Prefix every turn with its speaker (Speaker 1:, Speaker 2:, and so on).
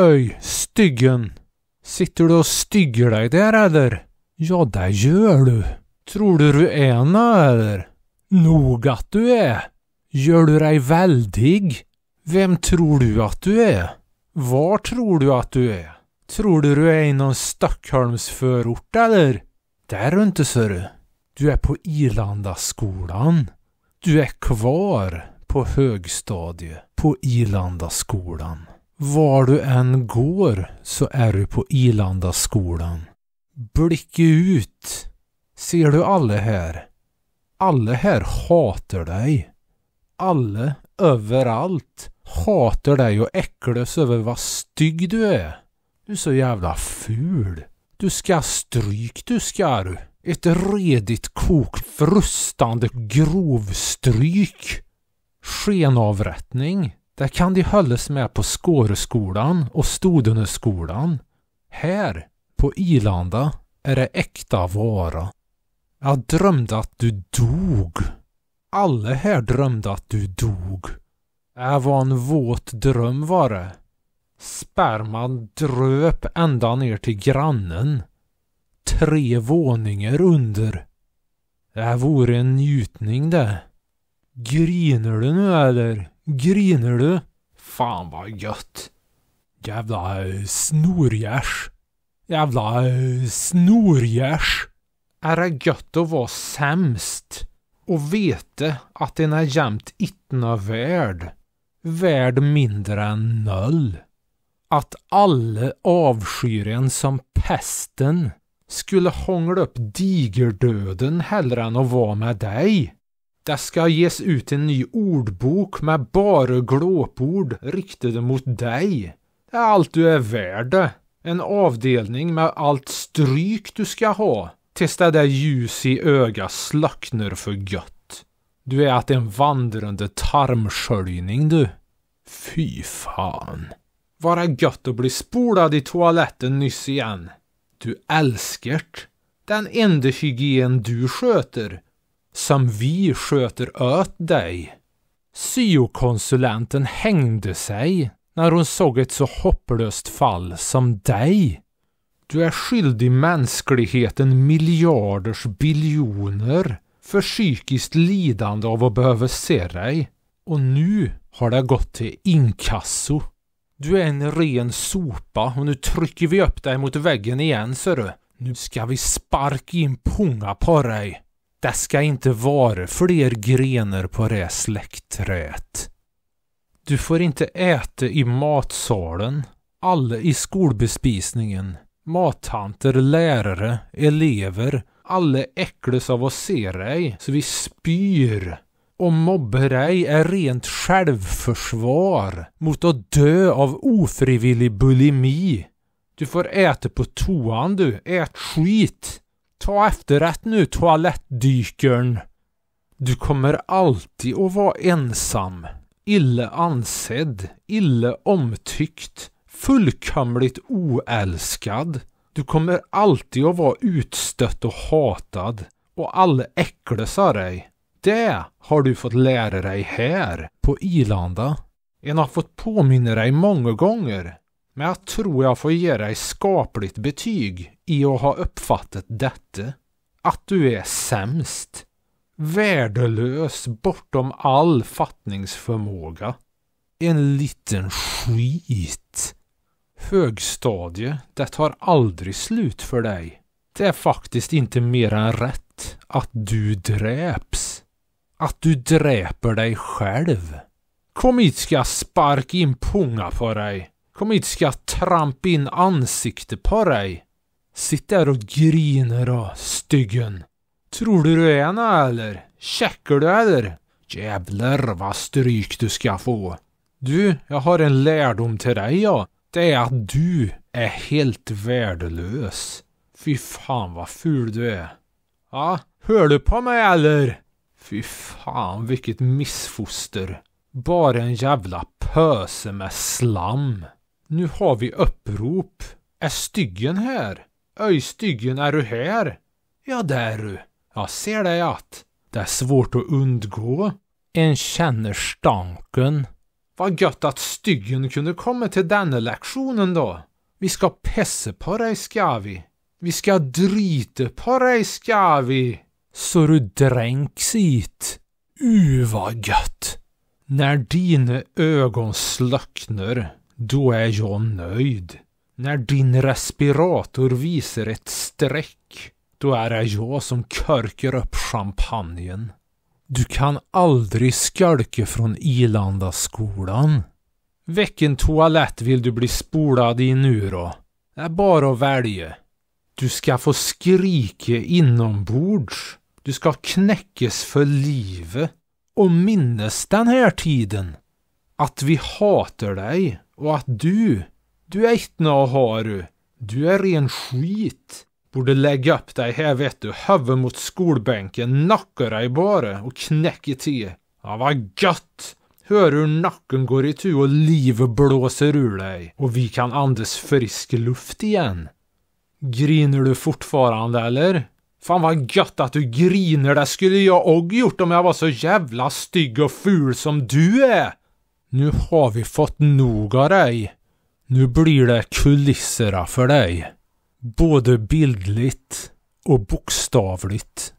Speaker 1: Öj, styggen! Sitter du och stygger dig där eller? Ja, det gör du. Tror du du är nå eller? Nog att du är. Gör du dig väldig? Vem tror du att du är? Var tror du att du är? Tror du du är i någon förort eller? Det är du inte, ser du. Du är på Irlandaskolan. Du är kvar på högstadiet på Irlandaskolan. Var du än går så är du på Irlandaskolan. Blicka ut! Ser du alla här? Alla här hatar dig. Alla, överallt, hatar dig och äcklas över vad stygg du är. Du är så jävla ful. Du ska stryk, du ska du. Ett redigt kok, frustande grovstryk. Skenavrättning. Där kan de hållas med på Skåreskolan och Stoduneskolan. Här, på Ilanda, är det äkta vara. Jag drömde att du dog. Alla här drömde att du dog. Det äh, var en våt dröm var det. Sperman dröp ända ner till grannen. Tre våningar under. Det äh, vore en njutning det. Griner du nu eller? Griner du? Fan vad gött. Jävla eh, snorgärs. Jävla eh, snorgärs. Är det gött att vara sämst? Och veta att en är jämt ittna värd. Värd mindre än noll. Att alla avskyr en som pesten skulle hångla upp digerdöden hellre än att vara med dig. Det ska ges ut en ny ordbok med bara glåpord riktade mot dig. Det är allt du är värd. En avdelning med allt stryk du ska ha. Tills det där ljus i öga slocknar för gött. Du är att en vandrande tarmsköljning du. Fy fan. Vara gött att bli spolad i toaletten nyss igen. Du älskert. Den enda hygien du sköter som vi sköter åt dig. Syokonsulenten hängde sig när hon såg ett så hopplöst fall som dig. Du är skyldig mänskligheten miljarders biljoner för psykiskt lidande av att behöva se dig. Och nu har det gått till inkasso. Du är en ren sopa och nu trycker vi upp dig mot väggen igen, ser du. Nu ska vi sparka in punga på dig. Det ska inte vara fler grenar på det släktträet. Du får inte äta i matsalen, alla i skolbespisningen, mattanter, lärare, elever, alla äcklas av att se dig, så vi spyr. Och dig är rent självförsvar mot att dö av ofrivillig bulimi. Du får äta på toan du, ät skit. Ta efterrätt nu, toalettdykern. Du kommer alltid att vara ensam, illa ansedd, illa omtyckt, fullkomligt oälskad. Du kommer alltid att vara utstött och hatad och alla äcklas av dig. Det har du fått lära dig här på Ilanda. En har fått påminna dig många gånger men jag tror jag får ge dig skapligt betyg i att ha uppfattat detta. Att du är sämst. Värdelös bortom all fattningsförmåga. En liten skit. Högstadie, det tar aldrig slut för dig. Det är faktiskt inte mer än rätt att du dräps. Att du dräper dig själv. Kom hit ska jag sparka in punga på dig. Kom hit ska jag trampa in ansikte på dig. Sitt där och grina då, styggen. Tror du du är nå eller? Checkar du eller? Jävlar vad stryk du ska få. Du, jag har en lärdom till dig ja. Det är att du är helt värdelös. Fy fan vad ful du är. Ja, hör du på mig eller? Fy fan vilket missfoster. Bara en jävla pöse med slam. Nu har vi upprop. Är styggen här? Öj styggen, är du här? Ja, där du. Jag ser dig att. Det är svårt att undgå. En känner stanken. Vad gött att styggen kunde komma till denna lektionen då. Vi ska pessa på dig ska vi. Vi ska drita på dig ska vi. Så du dränks hit. U vad gött. När dina ögon slöknar då är jag nöjd. När din respirator visar ett streck, då är det jag som körker upp champagnen. Du kan aldrig skölka från Ilanda skolan. Vilken toalett vill du bli spolad i nu då? Det är bara att välja. Du ska få skrika inombords. Du ska knäckas för livet och minnas den här tiden. Att vi hatar dig och att du, du är inte att ha du. Du är ren skit. Borde lägga upp dig här vet du, huvudet mot skolbänken, nacka dig bara och knäcka till. Ja, vad gött! Hör hur nacken går i tu och livet blåser ur dig och vi kan andas frisk luft igen. Griner du fortfarande eller? Fan vad gött att du griner, det skulle jag och gjort om jag var så jävla stygg och ful som du är! Nu har vi fått nog av dig. Nu blir det kulisserna för dig. Både bildligt och bokstavligt.